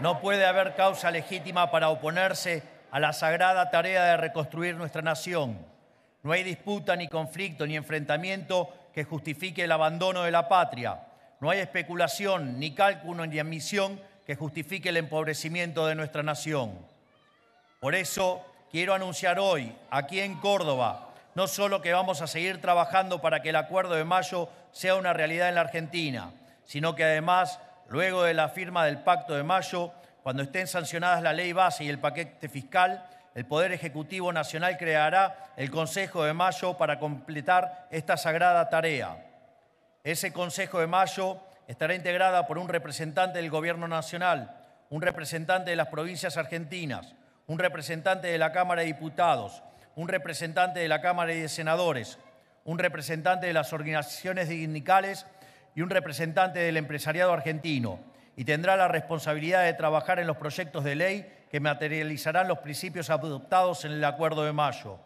No puede haber causa legítima para oponerse a la sagrada tarea de reconstruir nuestra nación. No hay disputa, ni conflicto, ni enfrentamiento que justifique el abandono de la patria. No hay especulación, ni cálculo, ni admisión que justifique el empobrecimiento de nuestra nación. Por eso quiero anunciar hoy, aquí en Córdoba, no solo que vamos a seguir trabajando para que el acuerdo de mayo sea una realidad en la Argentina, sino que además Luego de la firma del pacto de mayo, cuando estén sancionadas la ley base y el paquete fiscal, el Poder Ejecutivo Nacional creará el Consejo de Mayo para completar esta sagrada tarea. Ese Consejo de Mayo estará integrada por un representante del Gobierno Nacional, un representante de las provincias argentinas, un representante de la Cámara de Diputados, un representante de la Cámara de Senadores, un representante de las organizaciones sindicales y un representante del empresariado argentino y tendrá la responsabilidad de trabajar en los proyectos de ley que materializarán los principios adoptados en el Acuerdo de Mayo